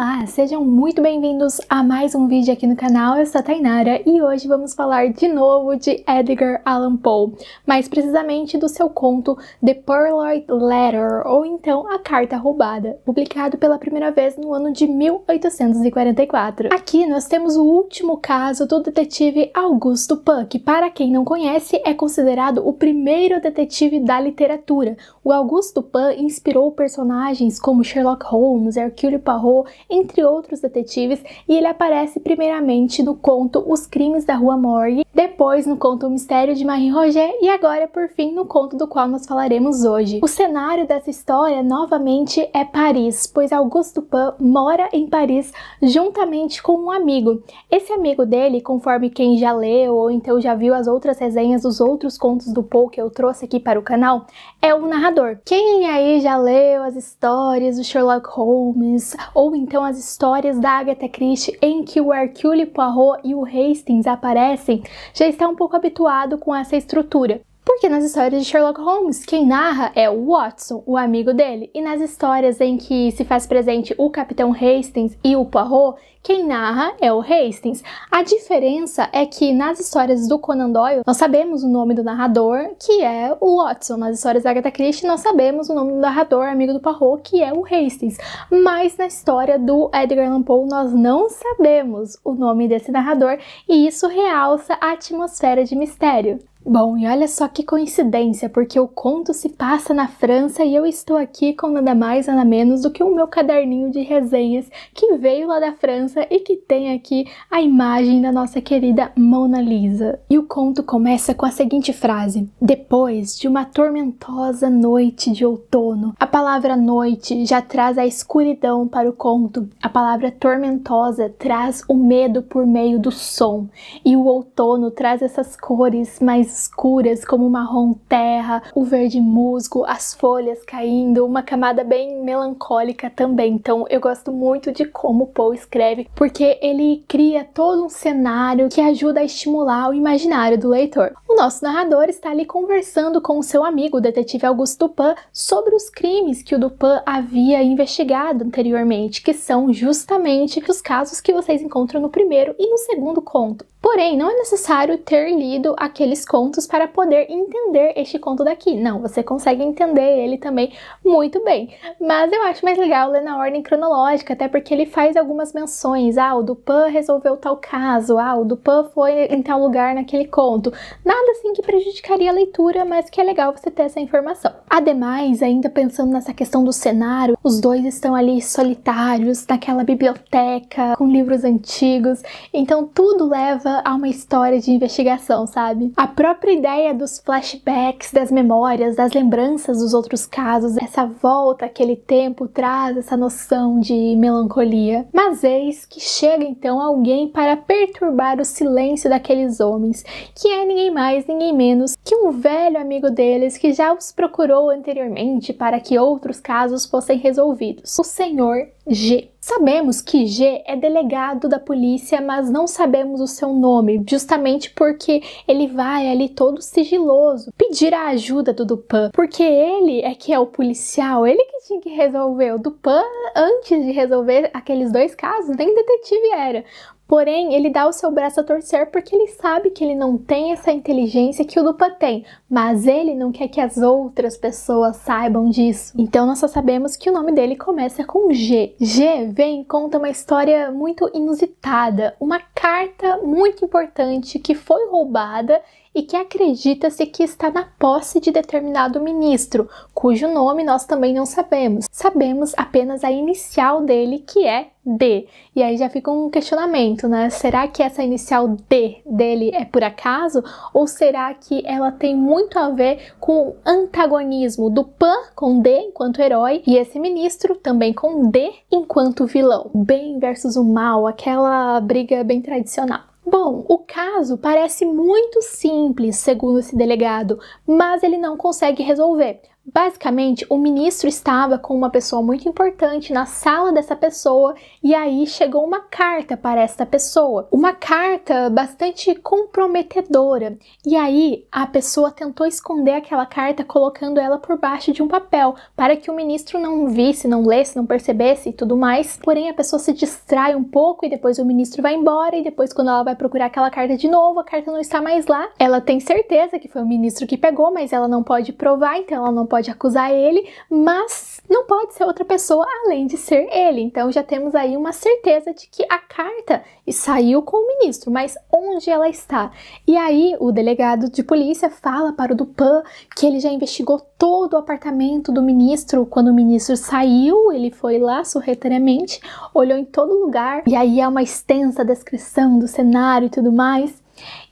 Olá, sejam muito bem-vindos a mais um vídeo aqui no canal, eu sou a Tainara e hoje vamos falar de novo de Edgar Allan Poe, mais precisamente do seu conto The Purloined Letter, ou então A Carta Roubada, publicado pela primeira vez no ano de 1844. Aqui nós temos o último caso do detetive Augusto Pan, que para quem não conhece é considerado o primeiro detetive da literatura. O Augusto Pan inspirou personagens como Sherlock Holmes, Hercule Poirot, entre outros detetives, e ele aparece primeiramente no conto Os Crimes da Rua Morgue, depois no conto O Mistério de Marie Roger e agora, por fim, no conto do qual nós falaremos hoje. O cenário dessa história, novamente, é Paris, pois Auguste Dupin mora em Paris juntamente com um amigo. Esse amigo dele, conforme quem já leu ou então já viu as outras resenhas dos outros contos do Poe que eu trouxe aqui para o canal, é o narrador. Quem aí já leu as histórias do Sherlock Holmes ou então as histórias da Agatha Christie em que o Hercule Poirot e o Hastings aparecem, já está um pouco habituado com essa estrutura. Porque nas histórias de Sherlock Holmes, quem narra é o Watson, o amigo dele, e nas histórias em que se faz presente o Capitão Hastings e o Poirot, quem narra é o Hastings. A diferença é que nas histórias do Conan Doyle, nós sabemos o nome do narrador, que é o Watson. Nas histórias da Agatha Christie, nós sabemos o nome do narrador, amigo do Poirot, que é o Hastings. Mas na história do Edgar Allan Poe, nós não sabemos o nome desse narrador, e isso realça a atmosfera de mistério. Bom, e olha só que coincidência, porque o conto se passa na França e eu estou aqui com nada mais nada menos do que o meu caderninho de resenhas que veio lá da França e que tem aqui a imagem da nossa querida Mona Lisa. E o conto começa com a seguinte frase: Depois de uma tormentosa noite de outono, a palavra noite já traz a escuridão para o conto. A palavra tormentosa traz o medo por meio do som, e o outono traz essas cores mais escuras, como o marrom terra, o verde musgo, as folhas caindo, uma camada bem melancólica também. Então eu gosto muito de como Poe escreve, porque ele cria todo um cenário que ajuda a estimular o imaginário do leitor. O nosso narrador está ali conversando com o seu amigo, o detetive Augusto Dupin, sobre os crimes que o Dupin havia investigado anteriormente, que são justamente os casos que vocês encontram no primeiro e no segundo conto. Porém, não é necessário ter lido aqueles contos para poder entender este conto daqui. Não, você consegue entender ele também muito bem. Mas eu acho mais legal ler na ordem cronológica, até porque ele faz algumas menções. Ah, o Dupin resolveu tal caso. Ah, o Dupin foi em tal lugar naquele conto. Nada assim que prejudicaria a leitura, mas que é legal você ter essa informação. Ademais, ainda pensando nessa questão do cenário, os dois estão ali solitários, naquela biblioteca, com livros antigos. Então tudo leva leva a uma história de investigação, sabe? A própria ideia dos flashbacks, das memórias, das lembranças dos outros casos, essa volta aquele tempo traz essa noção de melancolia. Mas eis que chega então alguém para perturbar o silêncio daqueles homens, que é ninguém mais, ninguém menos que um velho amigo deles que já os procurou anteriormente para que outros casos fossem resolvidos. O senhor G. Sabemos que G é delegado da polícia, mas não sabemos o seu nome, justamente porque ele vai ali todo sigiloso pedir a ajuda do Dupan, porque ele é que é o policial, ele que tinha que resolver. O Dupan, antes de resolver aqueles dois casos, nem detetive era, Porém, ele dá o seu braço a torcer porque ele sabe que ele não tem essa inteligência que o Lupa tem, mas ele não quer que as outras pessoas saibam disso. Então, nós só sabemos que o nome dele começa com G. G vem conta uma história muito inusitada, uma carta muito importante que foi roubada e que acredita-se que está na posse de determinado ministro, cujo nome nós também não sabemos. Sabemos apenas a inicial dele, que é D. E aí já fica um questionamento, né? Será que essa inicial D dele é por acaso? Ou será que ela tem muito a ver com o antagonismo do Pan com D enquanto herói e esse ministro também com D enquanto vilão? Bem versus o mal, aquela briga bem tradicional. Bom, o caso parece muito simples, segundo esse delegado, mas ele não consegue resolver. Basicamente, o ministro estava com uma pessoa muito importante na sala dessa pessoa e aí chegou uma carta para esta pessoa, uma carta bastante comprometedora. E aí a pessoa tentou esconder aquela carta colocando ela por baixo de um papel para que o ministro não visse, não lesse, não percebesse e tudo mais. Porém, a pessoa se distrai um pouco e depois o ministro vai embora e depois quando ela vai procurar aquela carta de novo, a carta não está mais lá. Ela tem certeza que foi o ministro que pegou, mas ela não pode provar, então ela não pode pode acusar ele, mas não pode ser outra pessoa além de ser ele. Então já temos aí uma certeza de que a carta saiu com o ministro, mas onde ela está? E aí o delegado de polícia fala para o Dupan que ele já investigou todo o apartamento do ministro quando o ministro saiu, ele foi lá sorretariamente, olhou em todo lugar e aí é uma extensa descrição do cenário e tudo mais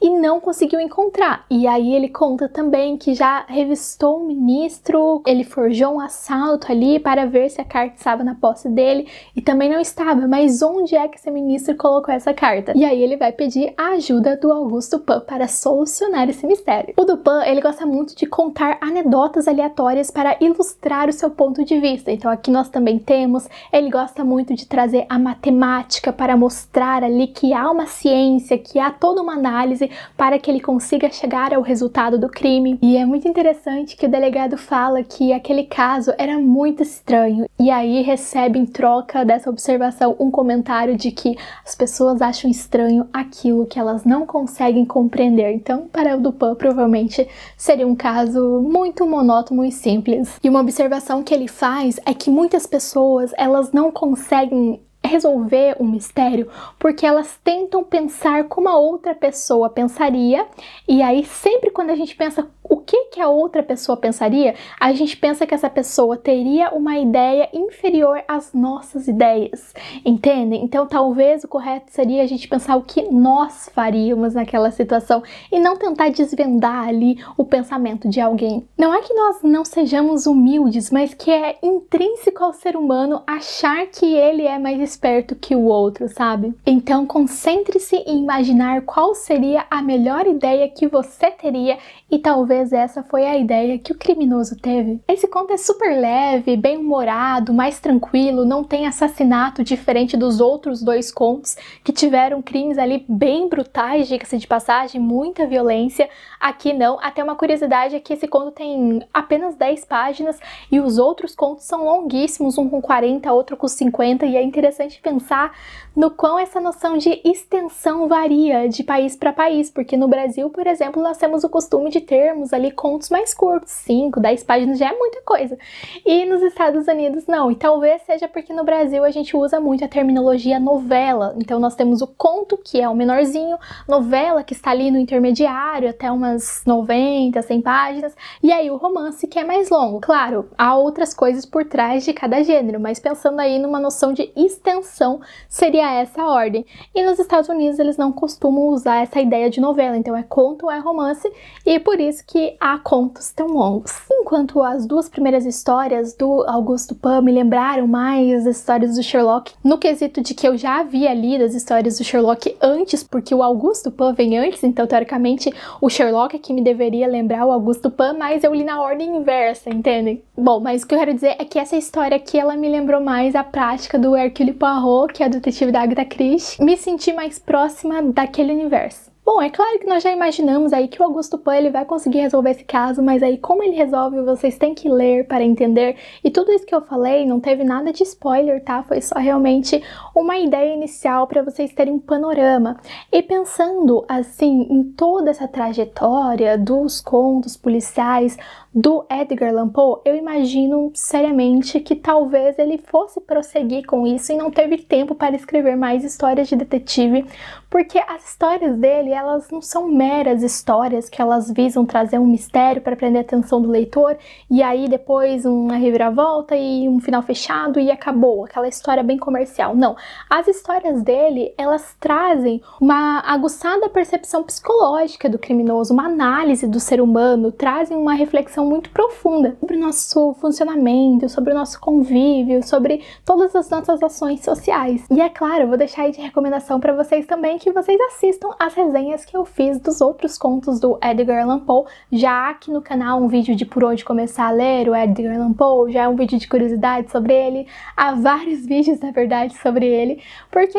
e não conseguiu encontrar. E aí ele conta também que já revistou o ministro, ele forjou um assalto ali para ver se a carta estava na posse dele e também não estava, mas onde é que esse ministro colocou essa carta? E aí ele vai pedir a ajuda do Augusto Pan para solucionar esse mistério. O Dupan, ele gosta muito de contar anedotas aleatórias para ilustrar o seu ponto de vista. Então aqui nós também temos, ele gosta muito de trazer a matemática para mostrar ali que há uma ciência, que há toda uma análise análise para que ele consiga chegar ao resultado do crime. E é muito interessante que o delegado fala que aquele caso era muito estranho e aí recebe em troca dessa observação um comentário de que as pessoas acham estranho aquilo que elas não conseguem compreender. Então, para o Dupin, provavelmente seria um caso muito monótono e simples. E uma observação que ele faz é que muitas pessoas elas não conseguem resolver um mistério porque elas tentam pensar como a outra pessoa pensaria, e aí sempre quando a gente pensa o que, que a outra pessoa pensaria, a gente pensa que essa pessoa teria uma ideia inferior às nossas ideias, entende? Então talvez o correto seria a gente pensar o que nós faríamos naquela situação e não tentar desvendar ali o pensamento de alguém. Não é que nós não sejamos humildes, mas que é intrínseco ao ser humano achar que ele é mais esperto que o outro, sabe? Então concentre-se em imaginar qual seria a melhor ideia que você teria e talvez essa foi a ideia que o criminoso teve. Esse conto é super leve, bem humorado, mais tranquilo, não tem assassinato diferente dos outros dois contos que tiveram crimes ali bem brutais, diga-se de passagem, muita violência. Aqui não. Até uma curiosidade é que esse conto tem apenas 10 páginas e os outros contos são longuíssimos, um com 40, outro com 50, e é interessante pensar no quão essa noção de extensão varia de país para país, porque no Brasil, por exemplo, nós temos o costume de termos ali contos mais curtos, 5, 10 páginas já é muita coisa. E nos Estados Unidos não. E talvez seja porque no Brasil a gente usa muito a terminologia novela. Então nós temos o conto, que é o menorzinho, novela, que está ali no intermediário, até umas 90, 100 páginas, e aí o romance, que é mais longo. Claro, há outras coisas por trás de cada gênero, mas pensando aí numa noção de extensão, seria essa a ordem. E nos Estados Unidos eles não costumam usar essa ideia de novela, então é conto, é romance, e por isso que há contos tão longos. Enquanto as duas primeiras histórias do Augusto Pan me lembraram mais das histórias do Sherlock, no quesito de que eu já havia lido as histórias do Sherlock antes, porque o Augusto Pan vem antes, então teoricamente o Sherlock é que me deveria lembrar o Augusto Pan, mas eu li na ordem inversa, entendem? Bom, mas o que eu quero dizer é que essa história aqui ela me lembrou mais a prática do Hercule Poirot, que é o detetive da Agatha Christie, me senti mais próxima daquele universo. Bom, é claro que nós já imaginamos aí que o Augusto Pan ele vai conseguir resolver esse caso, mas aí como ele resolve, vocês têm que ler para entender. E tudo isso que eu falei não teve nada de spoiler, tá? Foi só realmente uma ideia inicial para vocês terem um panorama. E pensando assim em toda essa trajetória dos contos policiais do Edgar Allan Poe, eu imagino seriamente que talvez ele fosse prosseguir com isso e não teve tempo para escrever mais histórias de detetive, porque as histórias dele elas não são meras histórias que elas visam trazer um mistério para prender a atenção do leitor e aí depois uma reviravolta e um final fechado e acabou, aquela história bem comercial. Não, as histórias dele, elas trazem uma aguçada percepção psicológica do criminoso, uma análise do ser humano, trazem uma reflexão muito profunda sobre o nosso funcionamento, sobre o nosso convívio, sobre todas as nossas ações sociais. E é claro, eu vou deixar aí de recomendação para vocês também que vocês assistam as resenhas resenhas que eu fiz dos outros contos do Edgar Allan Poe, já aqui no canal um vídeo de por onde começar a ler o Edgar Allan Poe, já é um vídeo de curiosidade sobre ele, há vários vídeos, na verdade, sobre ele, porque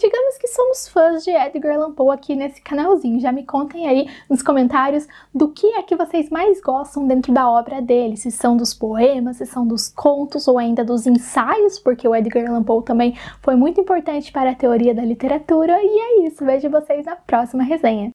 digamos que somos fãs de Edgar Allan Poe aqui nesse canalzinho. Já me contem aí nos comentários do que é que vocês mais gostam dentro da obra dele, se são dos poemas, se são dos contos ou ainda dos ensaios, porque o Edgar Allan Poe também foi muito importante para a teoria da literatura. E é isso, vejo vocês na próxima resenha.